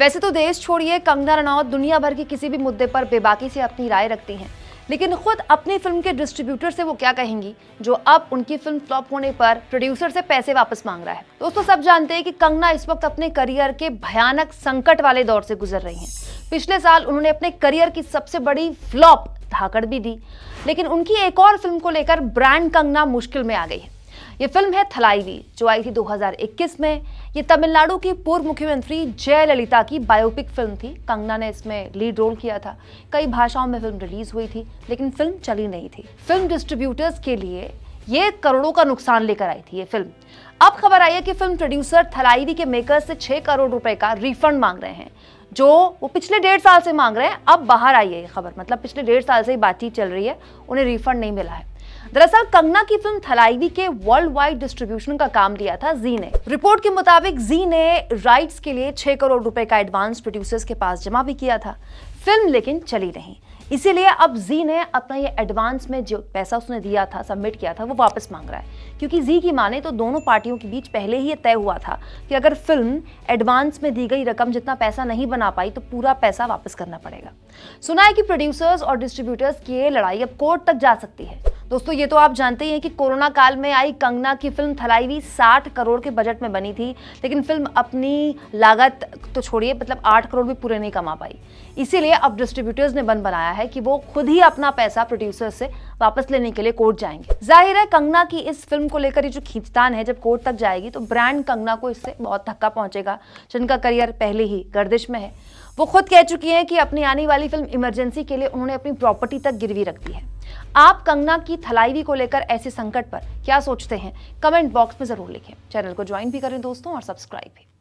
वैसे तो देश छोड़िए कंगना रनौत दुनिया भर की किसी भी मुद्दे पर बेबाकी से अपनी राय रखती हैं लेकिन खुद अपनी फिल्म के डिस्ट्रीब्यूटर से वो क्या कहेंगी जो अब उनकी फिल्म फ्लॉप होने पर प्रोड्यूसर से पैसे वापस मांग रहा है दोस्तों सब जानते हैं कि कंगना इस वक्त अपने करियर के भयानक संकट वाले दौर से गुजर रही हैं पिछले साल उन्होंने अपने करियर की सबसे बड़ी फ्लॉप धाकड़ भी दी लेकिन उनकी एक और फिल्म को लेकर ब्रांड कंगना मुश्किल में आ गई है ये फिल्म है थलाईवी जो आई थी 2021 में ये तमिलनाडु की पूर्व मुख्यमंत्री जयललिता की बायोपिक फिल्म थी कंगना ने इसमें लीड रोल किया था कई भाषाओं में फिल्म रिलीज हुई थी लेकिन फिल्म चली नहीं थी फिल्म डिस्ट्रीब्यूटर्स के लिए ये करोड़ों का नुकसान लेकर आई थी ये फिल्म अब खबर आई है कि फिल्म प्रोड्यूसर थलाईवी के मेकर से छह करोड़ रुपए का रिफंड मांग रहे हैं जो वो पिछले डेढ़ साल से मांग रहे हैं अब बाहर आई है ये खबर मतलब पिछले डेढ़ साल से ही बातचीत चल रही है उन्हें रिफंड नहीं मिला है दरअसल कंगना की फिल्म थलाईवी के वर्ल्ड वाइड डिस्ट्रीब्यूशन का काम लिया था जी ने रिपोर्ट के मुताबिक जी ने राइट्स के लिए छह करोड़ रुपए का एडवांस प्रोड्यूसर्स के पास जमा भी किया था फिल्म लेकिन चली नहीं इसीलिए अब जी ने अपना ये एडवांस में जो पैसा उसने दिया था सबमिट किया था वो वापस मांग रहा है क्योंकि जी की माने तो दोनों पार्टियों के बीच पहले ही ये तय हुआ था कि अगर फिल्म एडवांस में दी गई रकम जितना पैसा नहीं बना पाई तो पूरा पैसा वापस करना पड़ेगा सुना है कि प्रोड्यूसर्स और डिस्ट्रीब्यूटर्स की ये लड़ाई अब कोर्ट तक जा सकती है दोस्तों ये तो आप जानते ही हैं कि कोरोना काल में आई कंगना की फिल्म थलाईवी 60 करोड़ के बजट में बनी थी लेकिन फिल्म अपनी लागत तो छोड़िए मतलब 8 करोड़ भी पूरे नहीं कमा पाई इसीलिए अब डिस्ट्रीब्यूटर्स ने बन बनाया है कि वो खुद ही अपना पैसा प्रोड्यूसर से वापस लेने के लिए कोर्ट जाएंगे जाहिर है कंगना की इस फिल्म को लेकर ये जो खींचतान है जब कोर्ट तक जाएगी तो ब्रांड कंगना को इससे बहुत धक्का पहुंचेगा जिनका करियर पहले ही गर्दिश में है वो खुद कह चुकी हैं कि अपनी आने वाली फिल्म इमरजेंसी के लिए उन्होंने अपनी प्रॉपर्टी तक गिरवी रख दी है आप कंगना की थलाईवी को लेकर ऐसे संकट पर क्या सोचते हैं कमेंट बॉक्स में जरूर लिखें चैनल को ज्वाइन भी करें दोस्तों और सब्सक्राइब भी